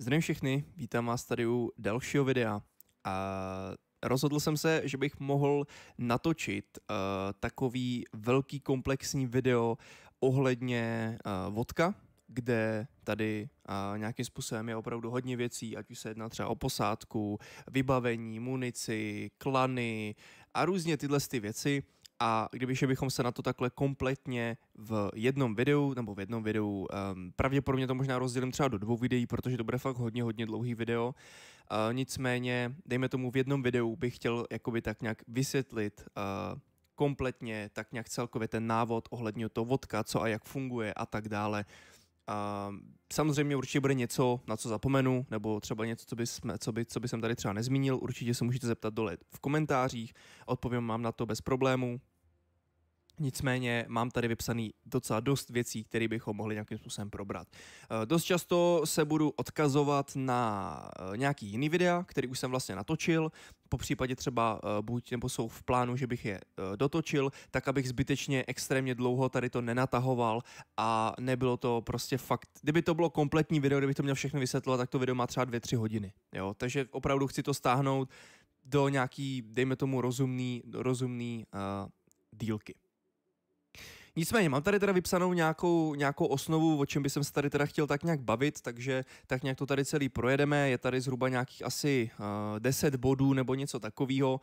Zdravím všechny, vítám vás tady u dalšího videa. A rozhodl jsem se, že bych mohl natočit uh, takový velký komplexní video ohledně uh, vodka, kde tady uh, nějakým způsobem je opravdu hodně věcí, ať už se jedná třeba o posádku, vybavení, munici, klany a různě tyhle ty věci. A kdybyž bychom se na to takhle kompletně v jednom videu, nebo v jednom videu, um, pravděpodobně to možná rozdělím třeba do dvou videí, protože to bude fakt hodně, hodně dlouhý video. Uh, nicméně, dejme tomu v jednom videu bych chtěl jakoby tak nějak vysvětlit uh, kompletně, tak nějak celkově ten návod ohledně toho vodka, co a jak funguje a tak dále. Uh, samozřejmě určitě bude něco, na co zapomenu, nebo třeba něco, co by, jsme, co by, co by jsem tady třeba nezmínil. Určitě se můžete zeptat dole v komentářích, odpovím mám na to bez problému. Nicméně mám tady vypsaný docela dost věcí, které bychom mohli nějakým způsobem probrat. Eh, dost často se budu odkazovat na eh, nějaký jiný videa, který už jsem vlastně natočil, po případě třeba eh, buď nebo jsou v plánu, že bych je dotočil, tak abych zbytečně extrémně dlouho tady to nenatahoval a nebylo to prostě fakt, kdyby to bylo kompletní video, kdyby to měl všechno vysvětlovat, tak to video má třeba 2-3 hodiny, jo, takže opravdu chci to stáhnout do nějaký, dejme tomu, rozumný, rozumný uh, dílky. Nicméně, mám tady teda vypsanou nějakou, nějakou osnovu, o čem bych jsem se tady teda chtěl tak nějak bavit, takže tak nějak to tady celý projedeme. Je tady zhruba nějakých asi uh, eh, 10 bodů nebo něco takového.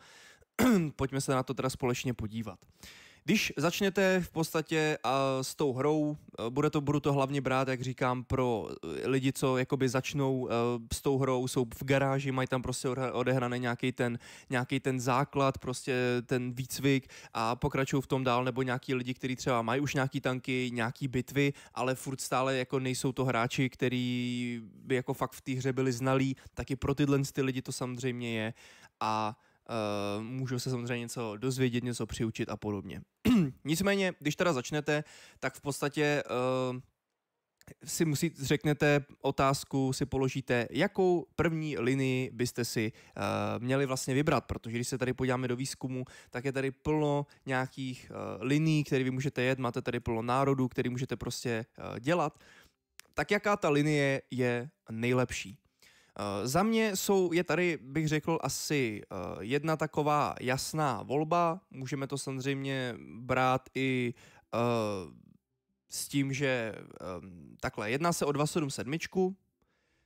Pojďme se na to teda společně podívat. Uh, když začnete v podstatě a s tou hrou, e, bude to, budu to hlavně brát, jak říkám, pro e, lidi, co jakoby začnou e, s tou hrou, jsou v garáži, mají tam prostě odehraný nějaký ten, nějaký ten základ, prostě ten výcvik a pokračují v tom dál, nebo nějaký lidi, kteří třeba mají už nějaký tanky, nějaký bitvy, ale furt stále jako nejsou to hráči, který by jako fakt v té hře byli znalí, taky pro tyhle ty lidi to samozřejmě je. A Eh, můžou se samozřejmě něco dozvědět, něco přiučit a podobně. Nicméně, když teda začnete, tak v podstatě uh, si musí, řeknete otázku, si položíte, jakou první linii byste si uh, měli vlastně vybrat, protože když se tady podíváme do výzkumu, tak je tady plno nějakých uh, linií, které vy můžete jet, máte tady plno národů, který můžete prostě uh, dělat, tak jaká ta linie je nejlepší? Eh, za mě jsou, je tady, bych řekl, asi eh, jedna taková jasná volba. Můžeme to samozřejmě brát i eh, s tím, že takhle, jedná se o 277,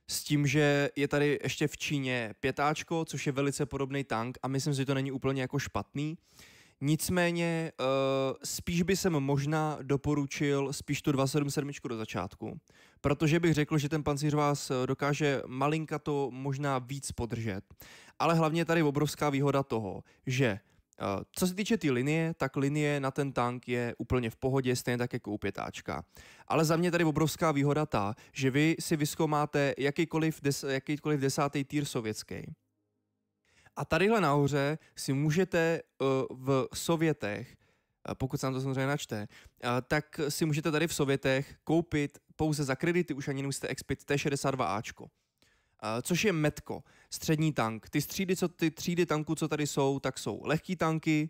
s tím, že je tady ještě v Číně pětáčko, což je velice podobný tank a myslím si, že to není úplně jako špatný. Nicméně spíš by jsem možná doporučil spíš tu 277 do začátku, protože bych řekl, že ten pancíř vás eh, dokáže malinka to možná víc podržet. Ale hlavně je tady obrovská výhoda toho, že eh, co se týče té tý linie, tak linie na ten tank je úplně v pohodě, stejně tak jako u pětáčka. Ale za mě tady obrovská výhoda ta, že vy si vyskomáte jakýkoliv, des, jakýkoliv desátý týr sovětský. A tadyhle nahoře si můžete uh, v Sovětech pokud se nám to samozřejmě načte, tak si můžete tady v Sovětech koupit pouze za kredity, už ani nemusíte expit T62Ačko. Což je metko, střední tank. Ty, střídy, co, ty třídy tanků, co tady jsou, tak jsou lehký tanky,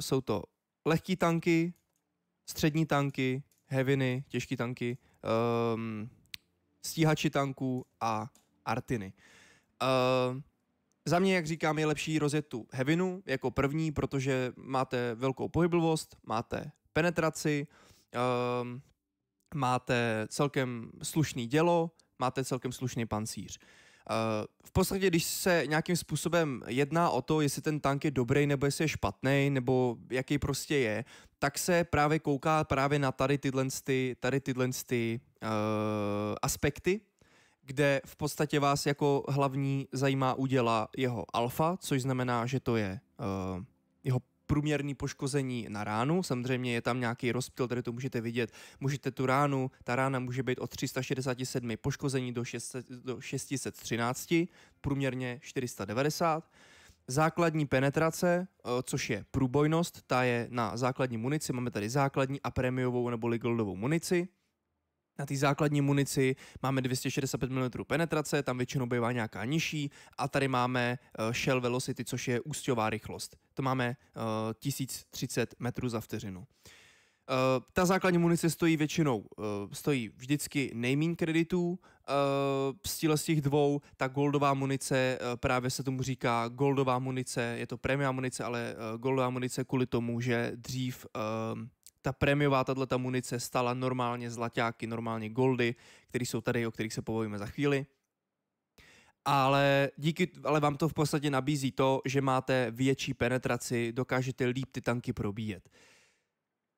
jsou to lehký tanky, střední tanky, heviny, těžký tanky, stíhači tanků a artiny. Uh, za mě, jak říkám, je lepší rozjet tu hevinu jako první, protože máte velkou pohyblivost, máte penetraci, um, máte celkem slušný dělo, máte celkem slušný pancíř. Eh, v podstatě, když se nějakým způsobem jedná o to, jestli ten tank je dobrý nebo jestli je špatný, nebo jaký prostě je, tak se právě kouká právě na tady tyhle, tady tyhle uh, aspekty kde v podstatě vás jako hlavní zajímá udělá jeho alfa, což znamená, že to je uh, jeho průměrný poškození na ránu. Samozřejmě je tam nějaký rozptyl, tady to můžete vidět. Můžete tu ránu, ta rána může být od 367 poškození do, 600, do 613, průměrně 490. Základní penetrace, eh, což je průbojnost, ta je na základní munici, máme tady základní a prémiovou nebo ligoldovou munici. Na té základní munici máme 265 mm penetrace, tam většinou bývá nějaká nižší a tady máme eh, shell velocity, což je ústěvá rychlost. To máme 1030 eh, metrů za vteřinu. Eh, ta základní munice stojí většinou, stojí vždycky nejmín kreditů uh, z z těch dvou, ta goldová munice, právě se tomu říká goldová munice, je to premium munice, ale goldová munice kvůli tomu, že dřív ta prémiová tato ta munice stala normálně zlaťáky, normálně goldy, které jsou tady, o kterých se povolíme za chvíli. Ale, díky, ale vám to v podstatě nabízí to, že máte větší penetraci, dokážete líp ty tanky probíjet.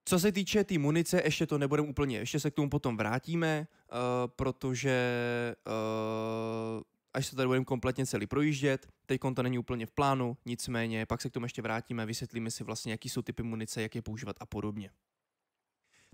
Co se týče té tý munice, ještě to nebudeme úplně, ještě se k tomu potom vrátíme, uh, protože uh, až se tady budeme kompletně celý projíždět, teď to není úplně v plánu, nicméně pak se k tomu ještě vrátíme, vysvětlíme si vlastně, jaký jsou typy munice, jak je používat a podobně.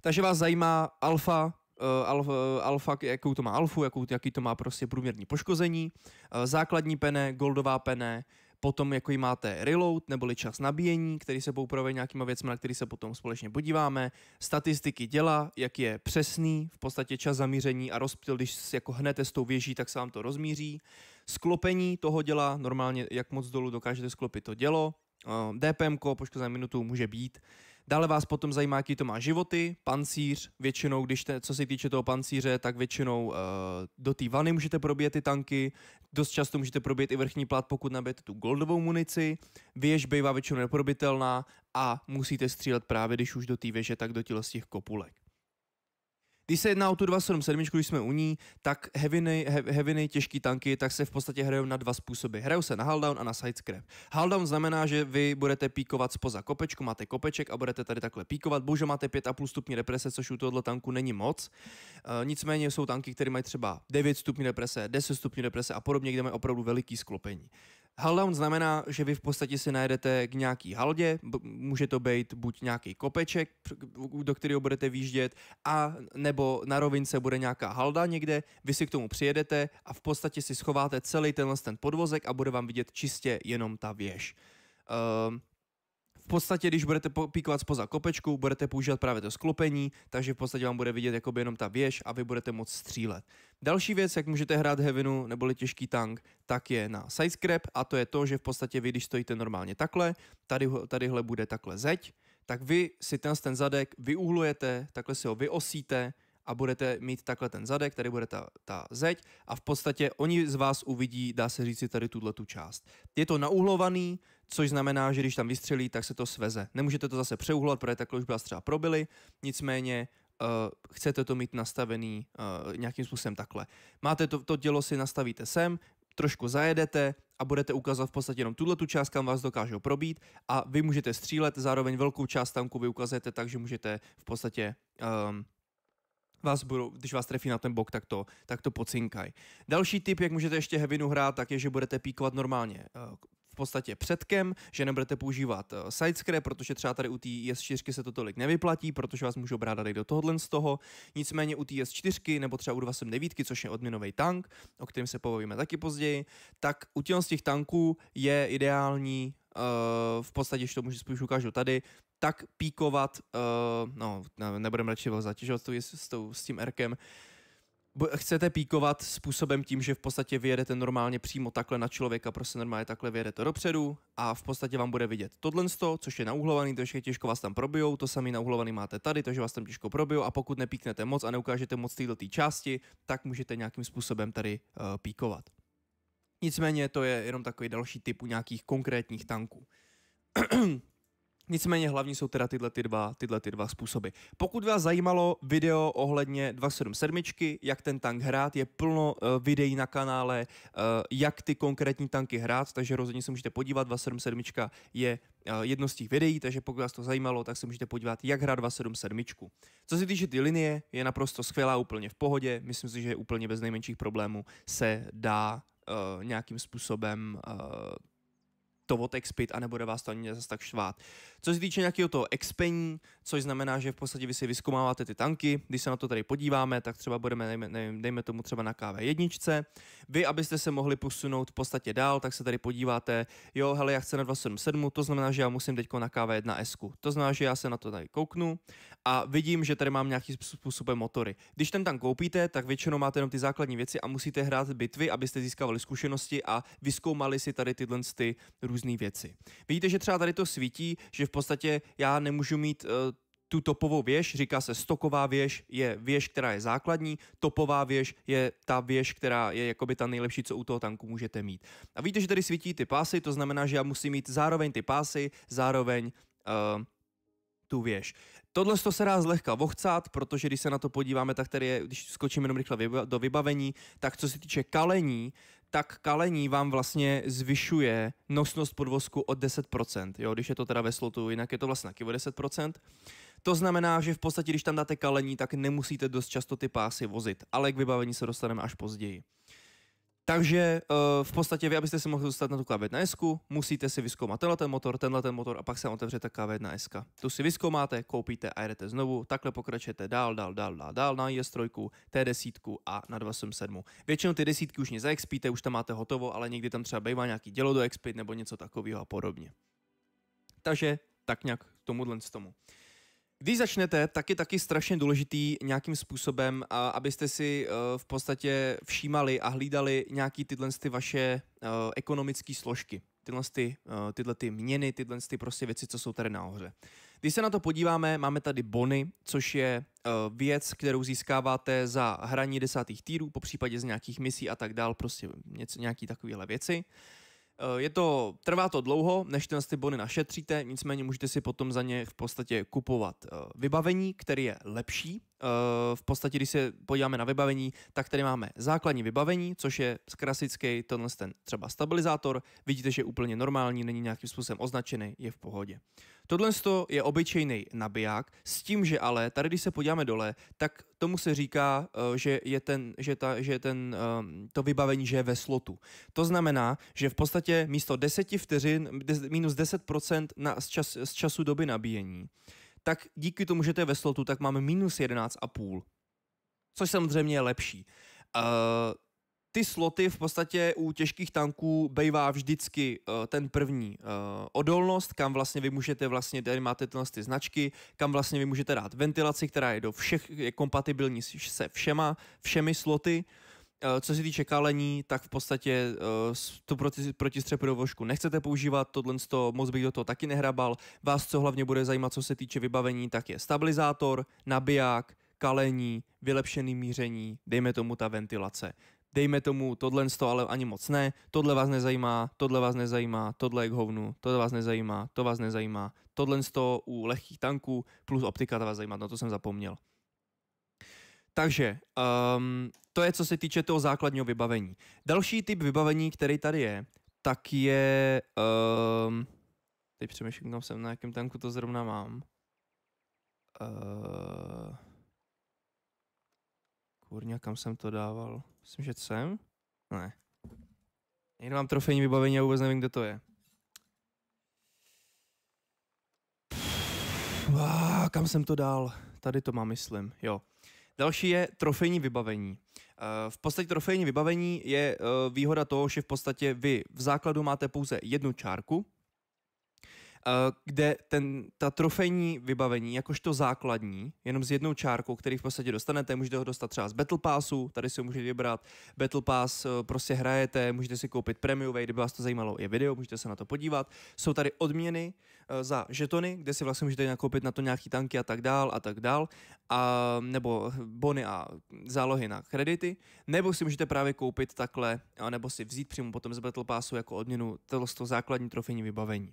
Takže vás zajímá alfa, eh, alfa, eh, alfa jakou to má alfu, jakou, jaký to má prostě průměrní poškození, eh, základní pene, goldová pene, potom jako máte reload, neboli čas nabíjení, který se poupravuje nějakýma věcmi, na který se potom společně podíváme, statistiky děla, jak je přesný, v podstatě čas zamíření a rozptyl, když jako hnete s tou věží, tak se vám to rozmíří, sklopení toho děla, normálně jak moc dolů dokážete sklopit to dělo, DPM, poškozené minutu může být, Dále vás potom zajímá, jaký to má životy, pancíř, většinou, když te, co se týče toho pancíře, tak většinou uh, do té vany můžete probíjet ty tanky, dost často můžete probíjet i vrchní plat, pokud nabijete tu goldovou munici, věž bývá většinou neprobitelná a musíte střílet právě, když už do té věže, tak do těch kopulek. Když se jedná o tu 277, když jsme u ní, tak heaviny, heaviny těžký tanky, tak se v podstatě hrajou na dva způsoby. Hrajou se na haldown a na sidescrap. Haldown znamená, že vy budete píkovat spoza kopečku, máte kopeček a budete tady takhle píkovat. Bohužel máte 5,5 stupně deprese, což u tohoto tanku není moc. E, nicméně jsou tanky, které mají třeba 9 stupňů deprese, 10 stupňů deprese a podobně, kde mají opravdu veliký sklopení. Haldown znamená, že vy v podstatě si najdete k nějaký haldě, může to být buď nějaký kopeček, do kterého budete výjíždět, a nebo na rovince bude nějaká halda někde, vy si k tomu přijedete a v podstatě si schováte celý tenhle ten podvozek a bude vám vidět čistě jenom ta věž. Uh, v podstatě, když budete píkovat spoza kopečku, budete používat právě to sklopení, takže v podstatě vám bude vidět jakoby jenom ta věž a vy budete moc střílet. Další věc, jak můžete hrát heavinu neboli těžký tank, tak je na side scrap a to je to, že v podstatě vy, když stojíte normálně takhle, tady, tadyhle bude takhle zeď, tak vy si ten, ten zadek vyuhlujete, takhle si ho vyosíte, a budete mít takhle ten zadek, tady bude ta, ta zeď a v podstatě oni z vás uvidí, dá se říci, tady tuhle tu část. Je to nauhlovaný, což znamená, že když tam vystřelí, tak se to sveze. Nemůžete to zase přeuhlovat, protože takhle už byla třeba probily, nicméně uh, chcete to mít nastavený uh, nějakým způsobem takhle. Máte to, to dělo si nastavíte sem, trošku zajedete a budete ukazovat v podstatě jenom tuhle tu část, kam vás dokážou probít a vy můžete střílet, zároveň velkou část tanku vy ukazujete tak, že můžete v podstatě um, vás budou, když vás trefí na ten bok, tak to, tak to pocinkaj. Další tip, jak můžete ještě hevinu hrát, tak je, že budete píkovat normálně eh, v podstatě předkem, že nebudete používat eh, sidescrap, protože třeba tady u té S4 se to tolik nevyplatí, protože vás můžou brát do tohohle z toho. Nicméně u té S4 nebo třeba u 29, což je odměnový tank, o kterém se povíme taky později, tak u těch z těch tanků je ideální eh, v podstatě, že to můžu spíš ukážu tady, tak píkovat, uh, no, nebudeme radši ho zatěžovat s, s, s tím erkem, chcete píkovat způsobem tím, že v podstatě vyjedete normálně přímo takhle na člověka, prostě normálně takhle vyjedete dopředu a v podstatě vám bude vidět tohle, což je nauhlovaný, to je těžko vás tam probijou, to samý nauhlovaný máte tady, takže vás tam těžko probijou a pokud nepíknete moc a neukážete moc této části, tak můžete nějakým způsobem tady uh, píkovat. Nicméně to je jenom takový další typ u nějakých konkrétních tanků. Nicméně hlavní jsou teda tyhle ty dva, tyhle ty dva způsoby. Pokud vás zajímalo video ohledně 277, jak ten tank hrát, je plno uh, videí na kanále, uh, jak ty konkrétní tanky hrát, takže rozhodně se můžete podívat, 277 je uh, jedno z těch videí, takže pokud vás to zajímalo, tak se můžete podívat, jak hrát 277. Co se týče ty linie, je naprosto skvělá, úplně v pohodě, myslím si, že úplně bez nejmenších problémů se dá uh, nějakým způsobem uh, to expit a nebude vás to ani zase tak štvát. Co se týče nějakého toho expení, což znamená, že v podstatě vy si vyskoumáváte ty tanky, když se na to tady podíváme, tak třeba budeme, nevím, dejme tomu třeba na KV1. Vy, abyste se mohli posunout v podstatě dál, tak se tady podíváte, jo, hele, já chci na 277, to znamená, že já musím teď na KV1S. To znamená, že já se na to tady kouknu a vidím, že tady mám nějaký způsobem motory. Když ten tank koupíte, tak většinou máte jenom ty základní věci a musíte hrát bitvy, abyste získávali zkušenosti a vyskoumali si tady tyhle ty různé různé věci. Vidíte, že třeba tady to svítí, že v podstatě já nemůžu mít uh, tu topovou věž, říká se stoková věž, je věž, která je základní, topová věž je ta věž, která je jakoby ta nejlepší, co u toho tanku můžete mít. A víte, že tady svítí ty pásy, to znamená, že já musím mít zároveň ty pásy, zároveň uh, tu věž. Tohle to se dá zlehka vochcat, protože když se na to podíváme, tak tady je, když skočíme jenom rychle do vybavení, tak co se týče kalení, tak kalení vám vlastně zvyšuje nosnost podvozku o 10%, jo, když je to teda ve slotu, jinak je to vlastně taky o 10%. To znamená, že v podstatě, když tam dáte kalení, tak nemusíte dost často ty pásy vozit, ale k vybavení se dostaneme až později. Takže uh, v podstatě vy, abyste si mohli dostat na tu KV1S, musíte si vyskoumat tenhle ten motor, tenhle ten motor a pak se otevře ta KV1S. Tu si vyskoumáte, koupíte a jedete znovu, takhle pokračujete dál, dál, dál, dál, dál na IS3, T10 a na 287. Většinou ty desítky už nezaexpíte, už tam máte hotovo, ale někdy tam třeba bývá nějaký dělo do expit nebo něco takového a podobně. Takže tak nějak tomuhle tomu. Když začnete, tak je taky strašně důležitý nějakým způsobem, a abyste si e, v podstatě všímali a hlídali nějaký tyhle ty vaše e, ekonomické složky. Tyhle ty, e, tyhle ty měny, tyhle ty prostě věci, co jsou tady nahoře. Když se na to podíváme, máme tady bony, což je věc, kterou získáváte za hraní desátých týrů, po případě z nějakých misí a tak dál, prostě něco, nějaký takovéhle věci. Eh, je to, trvá to dlouho, než ten ty bony našetříte, nicméně můžete si potom za ně v podstatě kupovat eh, vybavení, které je lepší, Eh, v podstatě, když se podíváme na vybavení, tak tady máme základní vybavení, což je klasický tenhle ten třeba stabilizátor. Vidíte, že je úplně normální, není nějakým způsobem označený, je v pohodě. Tohle je obyčejný nabiják, s tím, že ale tady, když se podíváme dole, tak tomu se říká, eh, že je, ten, že ta, že je ten, ehm, to vybavení, že je ve slotu. To znamená, že v podstatě místo 10 vteřin, minus 10% na, z, čas, z času doby nabíjení, tak díky tomu, že to je ve slotu, tak máme minus 11,5. Což samozřejmě je lepší. Uh, ty sloty v podstatě u těžkých tanků bejvá vždycky uh, ten první uh, odolnost, kam vlastně vy můžete vlastně, tady máte tyhle ty značky, kam vlastně vy můžete dát ventilaci, která je do všech, je kompatibilní se všema, všemi sloty. Uh, Eh, co se týče kalení, tak v podstatě eh, tu proti, protistřepidovou vožku nechcete používat, tohle moc bych do toho taky nehrabal. Vás, co hlavně bude zajímat, co se týče vybavení, tak je stabilizátor, nabiják, kalení, vylepšený míření, dejme tomu ta ventilace. Dejme tomu tohle to, ale ani moc ne, tohle vás nezajímá, tohle vás nezajímá, tohle je k hovnu, tohle vás nezajímá, to vás nezajímá, tohle to u lehkých tanků plus optika to vás zajímá, no to jsem zapomněl. Takže um, to je, co se týče toho základního vybavení. Další typ vybavení, který tady je, tak je... Um, teď přemýšlím, jsem, na jakém tanku to zrovna mám. Uh, kurňa, kam jsem to dával? Myslím, že jsem? Ne. Někde mám trofejní vybavení a vůbec nevím, kde to je. Uá, kam jsem to dal? Tady to mám, myslím. Jo. Další je trofejní vybavení. Eh, v podstatě trofejní vybavení je eh, výhoda toho, že v podstatě vy v základu máte pouze jednu čárku, Eh, kde ten, ta trofejní vybavení, jakožto základní, jenom s jednou čárkou, který v podstatě dostanete, můžete ho dostat třeba z Battle Passu, tady si ho můžete vybrat, Battle Pass eh, prostě hrajete, můžete si koupit premium, kdyby vás to zajímalo, je video, můžete se na to podívat. Jsou tady odměny eh, za žetony, kde si vlastně můžete nakoupit na to nějaký tanky a tak dál a tak dál, a, nebo bony a zálohy na kredity, nebo si můžete právě koupit takhle, nebo si vzít přímo potom z Battle Passu jako odměnu tohle základní trofejní vybavení.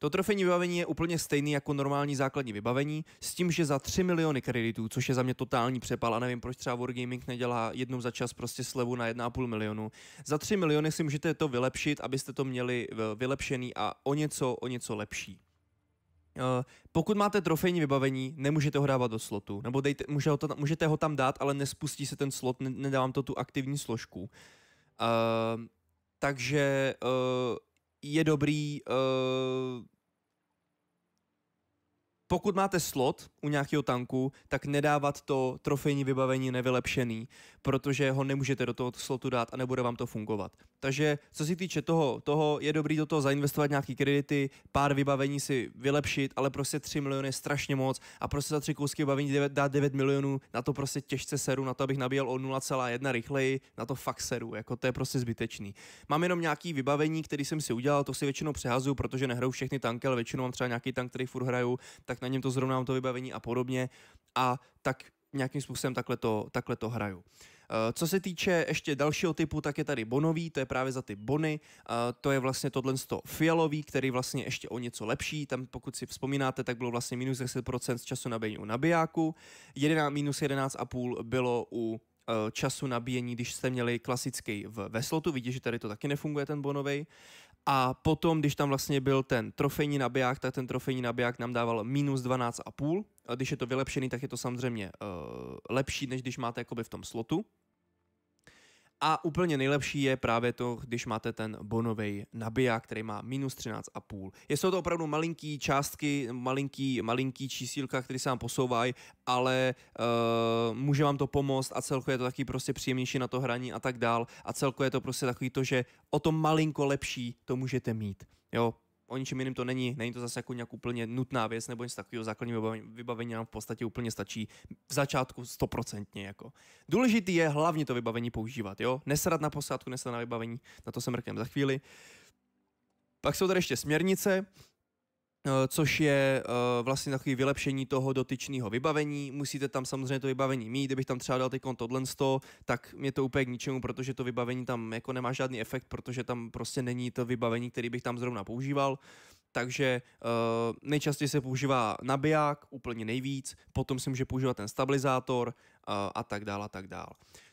To trofejní vybavení je úplně stejný jako normální základní vybavení, s tím, že za 3 miliony kreditů, což je za mě totální přepal a nevím, proč třeba Wargaming nedělá jednou za čas prostě slevu na 1,5 milionu. Za 3 miliony si můžete to vylepšit, abyste to měli eh, vylepšený a o něco, o něco lepší. Eh, pokud máte trofejní vybavení, nemůžete ho dávat do slotu, nebo dejte, může ho to, můžete ho tam dát, ale nespustí se ten slot, nedávám to tu aktivní složku. Uh, takže uh, je dobrý eh, pokud máte slot u nějakého tanku, tak nedávat to trofejní vybavení nevylepšený, protože ho nemůžete do toho slotu dát a nebude vám to fungovat. Takže co se týče toho, toho je dobrý do toho zainvestovat nějaký kredity, pár vybavení si vylepšit, ale prostě 3 miliony je strašně moc a prostě za tři kousky vybavení dát 9 milionů, na to prostě těžce seru, na to abych nabíjel o 0,1 rychleji, na to fakt seru, jako to je prostě zbytečný. Mám jenom nějaký vybavení, který jsem si udělal, to si většinou přehazuju, protože nehraju všechny tanky, ale většinou mám třeba nějaký tank, který furt hraju, tak na něm to zrovna to vybavení a podobně a tak nějakým způsobem takhle to, takhle to hraju. Eh, co se týče ještě dalšího typu, tak je tady bonový, to je právě za ty bony, eh, to je vlastně tohle fialový, který vlastně ještě o něco lepší, tam pokud si vzpomínáte, tak bylo vlastně minus 10% z času nabíjení u nabijáku, Jedená, minus 11,5 bylo u eh, času nabíjení, když jste měli klasický v, ve slotu, vidíte, že tady to taky nefunguje ten bonový. A potom, když tam vlastně byl ten trofejní nabiják, tak ten trofejní nabiják nám dával minus 12,5. Když je to vylepšený, tak je to samozřejmě uh, lepší, než když máte jakoby v tom slotu. A úplně nejlepší je právě to, když máte ten bonový nabiják, který má minus 13,5. Jsou to opravdu malinký částky, malinký, malinký čísílka, které se vám posouvají, ale uh, může vám to pomoct a celkově je to taky prostě příjemnější na to hraní a tak dál. A celkově je to prostě takový to, že o to malinko lepší to můžete mít. Jo, o ničem jiným to není, není to zase jako nějak úplně nutná věc nebo něco takového, základní vybavení nám v podstatě úplně stačí v začátku stoprocentně. Jako. Důležitý je hlavně to vybavení používat, jo? Nesrat na posádku, nesrat na vybavení, na to se mrknem za chvíli. Pak jsou tady ještě směrnice, Eh, což je uh, vlastně takové vylepšení toho dotyčného vybavení. Musíte tam samozřejmě to vybavení mít, kdybych tam třeba dal teď tohle 100, tak mě to úplně k ničemu, protože to vybavení tam jako nemá žádný efekt, protože tam prostě není to vybavení, který bych tam zrovna používal. Takže uh, nejčastěji se používá nabiják, úplně nejvíc, potom si může používat ten stabilizátor uh, a tak dále a tak dále.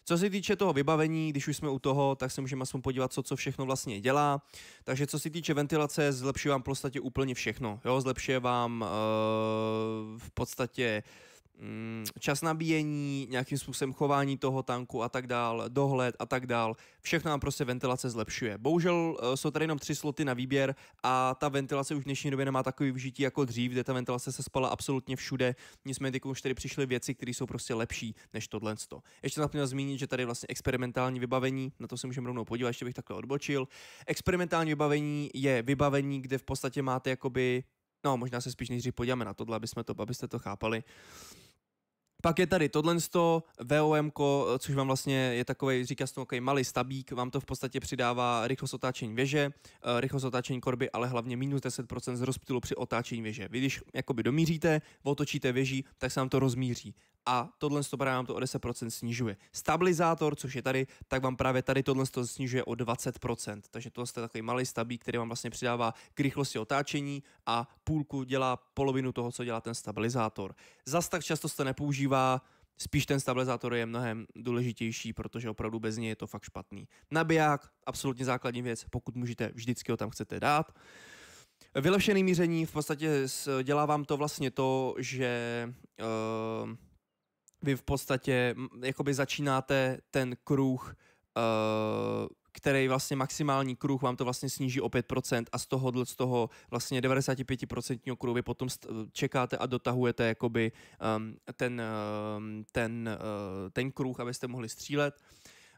Co se týče toho vybavení, když už jsme u toho, tak se můžeme aspoň podívat, co, co všechno vlastně dělá. Takže co se týče ventilace, zlepšuje vám v podstatě úplně všechno. Jo? Zlepšuje vám uh, v podstatě Mm, čas nabíjení, nějakým způsobem chování toho tanku a tak dál, dohled a tak dál. Všechno nám prostě ventilace zlepšuje. Bohužel eh, jsou tady jenom tři sloty na výběr a ta ventilace už v dnešní době nemá takový využití jako dřív, kde ta ventilace se spala absolutně všude. Nicméně už tady přišly věci, které jsou prostě lepší než tohle. Ještě zapomněl zmínit, že tady je vlastně experimentální vybavení, na to se můžeme rovnou podívat, ještě bych takhle odbočil. Experimentální vybavení je vybavení, kde v podstatě máte jakoby No, možná se spíš nejdřív podíváme na tohle, aby jsme to, abyste to chápali. Uh, pak je tady tohle VOM, což vám vlastně je takový, říká se okay, malý stabík, vám to v podstatě přidává rychlost otáčení věže, eh, rychlost otáčení korby, ale hlavně minus 10% z rozptylu při otáčení věže. Vy když jakoby domíříte, otočíte věží, tak se vám to rozmíří a tohle to právě vám to o 10% snižuje. Stabilizátor, což je tady, tak vám právě tady tohle to snižuje o 20%. Takže tohle je takový malý stabík, který vám vlastně přidává k rychlosti otáčení a půlku dělá polovinu toho, co dělá ten stabilizátor. Zas tak často se nepoužívá, spíš ten stabilizátor je mnohem důležitější, protože opravdu bez něj je to fakt špatný. Nabiják, absolutně základní věc, pokud můžete, vždycky ho tam chcete dát. Vylepšený míření v podstatě dělá vám to vlastně to, že uh, vy v podstatě jakoby začínáte ten kruh, uh, který vlastně maximální kruh vám to vlastně sníží o 5% a z toho, z toho vlastně 95% kruhu vy potom čekáte a dotahujete jakoby um, ten, uh, ten, uh, ten kruh, abyste mohli střílet.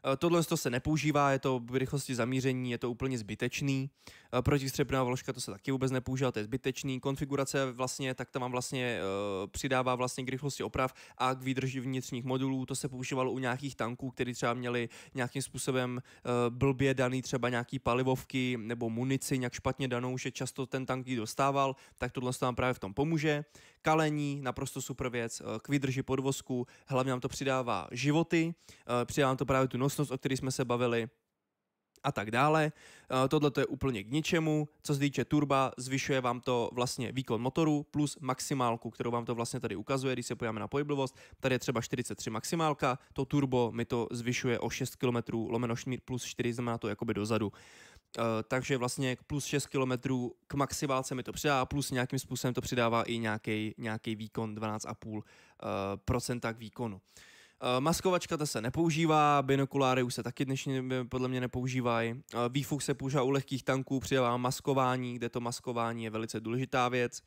Eh, tohle to se nepoužívá, je to v rychlosti zamíření, je to úplně zbytečný. Eh, Protistřepná vložka to se taky vůbec nepoužívá, to je zbytečný. Konfigurace vlastně, tak tam vám vlastně eh, přidává vlastně k rychlosti oprav a k výdrži vnitřních modulů. To se používalo u nějakých tanků, které třeba měli nějakým způsobem blbě daný třeba nějaký palivovky nebo munici nějak špatně danou, že často ten tank ji dostával, tak tohle to vám právě v tom pomůže. Kalení, naprosto super věc, eh, k výdrži podvozku, hlavně nám to přidává životy, eh, přidává nám to právě tu nosnost, o které jsme se bavili, a tak dále. Eh, tohle je úplně k ničemu. Co se týče turba, zvyšuje vám to vlastně výkon motoru plus maximálku, kterou vám to vlastně tady ukazuje, když se pojíme na pohyblivost. Tady je třeba 43 maximálka, to turbo mi to zvyšuje o 6 km lomeno plus 4, znamená to jakoby dozadu. Eh, takže vlastně plus 6 km k maximálce mi to přidá a plus nějakým způsobem to přidává i nějaký výkon 12,5% eh, k výkonu. Eh, maskovačka ta se nepoužívá, binokuláry už se taky dnešní podle mě nepoužívají. Výfuk se používá u lehkých tanků, přidává maskování, kde to maskování je velice důležitá věc.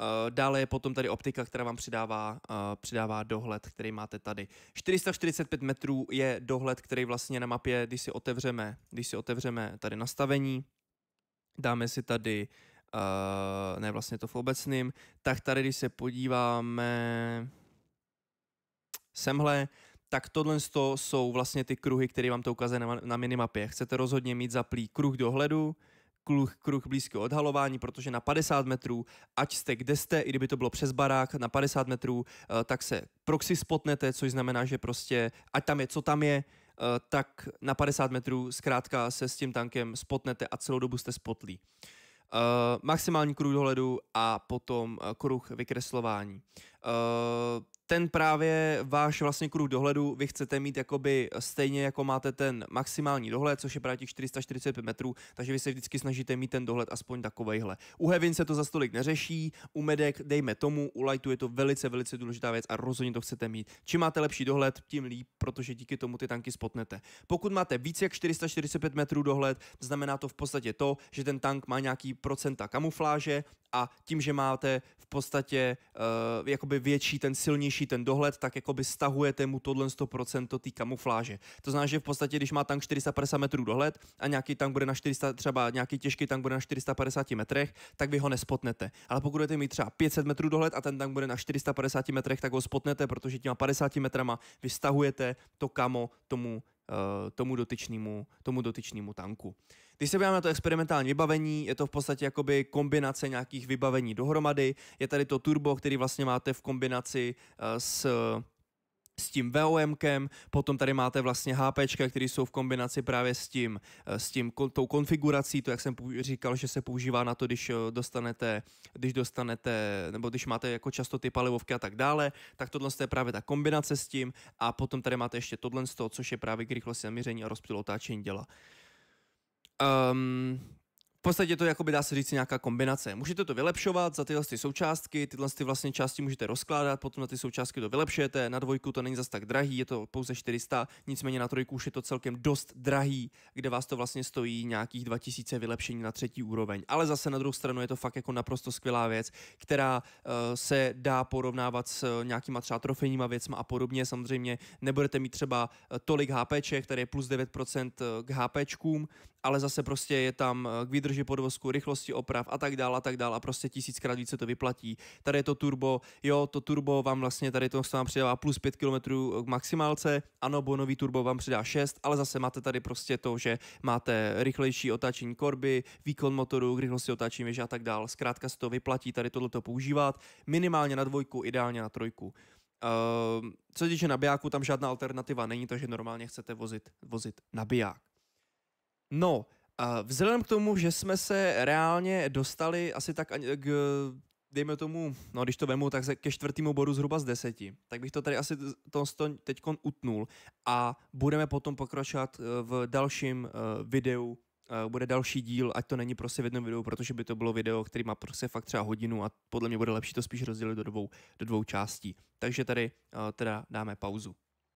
Eh, dále je potom tady optika, která vám přidává, eh, přidává dohled, který máte tady. 445 metrů je dohled, který vlastně na mapě, když si otevřeme, když si otevřeme tady nastavení, dáme si tady Uh, ne vlastně to v obecným, tak tady, když se podíváme semhle, tak tohle jsou vlastně ty kruhy, které vám to ukazuje na, na minimapě. Chcete rozhodně mít zaplý kruh dohledu, kruh, kruh blízkého odhalování, protože na 50 metrů, ať jste kde jste, i kdyby to bylo přes barák, na 50 metrů, eh, tak se proxy spotnete, což znamená, že prostě ať tam je, co tam je, eh, tak na 50 metrů zkrátka se s tím tankem spotnete a celou dobu jste spotlí. Uh, maximální kruh dohledu a potom uh, kruh vykreslování. Uh, ten právě váš vlastně kruh dohledu vy chcete mít jakoby stejně jako máte ten maximální dohled, což je právě těch 445 metrů, takže vy se vždycky snažíte mít ten dohled aspoň takovejhle. U Hevin se to za stolik neřeší, u Medek dejme tomu, u Lightu je to velice, velice důležitá věc a rozhodně to chcete mít. Čím máte lepší dohled, tím líp, protože díky tomu ty tanky spotnete. Pokud máte více jak 445 metrů dohled, znamená to v podstatě to, že ten tank má nějaký procenta kamufláže a tím, že máte v podstatě uh, jakoby větší ten silnější ruší ten dohled, tak jako by stahujete mu tohle 100% té kamufláže. To znamená, že v podstatě, když má tank 450 metrů dohled a nějaký tank bude na 400, třeba nějaký těžký tank bude na 450 metrech, tak vy ho nespotnete. Ale pokud budete mít třeba 500 metrů dohled a ten tank bude na 450 metrech, tak ho spotnete, protože těma 50 metrama vystahujete to kamo tomu eh, tomu dotyčnému, tomu dotyčnému tanku. Když se podíváme na to experimentální vybavení, je to v podstatě jakoby kombinace nějakých vybavení dohromady. Je tady to turbo, který vlastně máte v kombinaci eh, s s tím VOMkem, potom tady máte vlastně HP, které jsou v kombinaci právě s tím, eh, s tím tou konfigurací, to jak jsem říkal, že se používá na to, když eh, dostanete, když dostanete, nebo když máte jako často ty palivovky a tak dále, tak tohle je právě ta kombinace s tím a potom tady máte ještě tohle z toho, což je právě k rychlosti namíření a rozptyl otáčení děla. Uh, Um, v podstatě to jakoby dá se říct nějaká kombinace. Můžete to vylepšovat za tyhle ty součástky, tyhle ty vlastně části můžete rozkládat, potom na ty součástky to vylepšujete, na dvojku to není zas tak drahý, je to pouze 400, nicméně na trojku už je to celkem dost drahý, kde vás to vlastně stojí nějakých 2000 vylepšení na třetí úroveň. Ale zase na druhou stranu je to fakt jako naprosto skvělá věc, která uh, se dá porovnávat s eh, nějakýma třeba trofejníma věcma a podobně. Samozřejmě nebudete mít třeba eh, tolik HP, které je plus 9% k HPčkům, ale zase prostě je tam eh, k výdrži podvozku, rychlosti oprav a tak dále a tak dále a prostě tisíckrát více to vyplatí. Tady je to turbo, jo, to turbo vám vlastně tady to vám přidává plus 5 km eh, k maximálce, ano, nový turbo vám přidá 6, ale zase máte tady prostě to, že máte rychlejší otáčení korby, výkon motoru, k rychlosti otáčení věže a tak dále. Zkrátka se to vyplatí tady tohleto používat, minimálně na dvojku, ideálně na trojku. Uh, co se týče nabijáku, tam žádná alternativa není, takže normálně chcete vozit, vozit nabiják. No, a vzhledem k tomu, že jsme se reálně dostali asi tak k, dejme tomu, no když to vemu, tak ke čtvrtému bodu zhruba z deseti, tak bych to tady asi to, to teď utnul a budeme potom pokračovat e, v dalším e, videu e, bude další díl, ať to není prostě v jednom videu, protože by to bylo video, který má prostě fakt třeba hodinu a podle mě bude lepší to spíš rozdělit do dvou, do dvou částí. Takže tady teda dáme pauzu.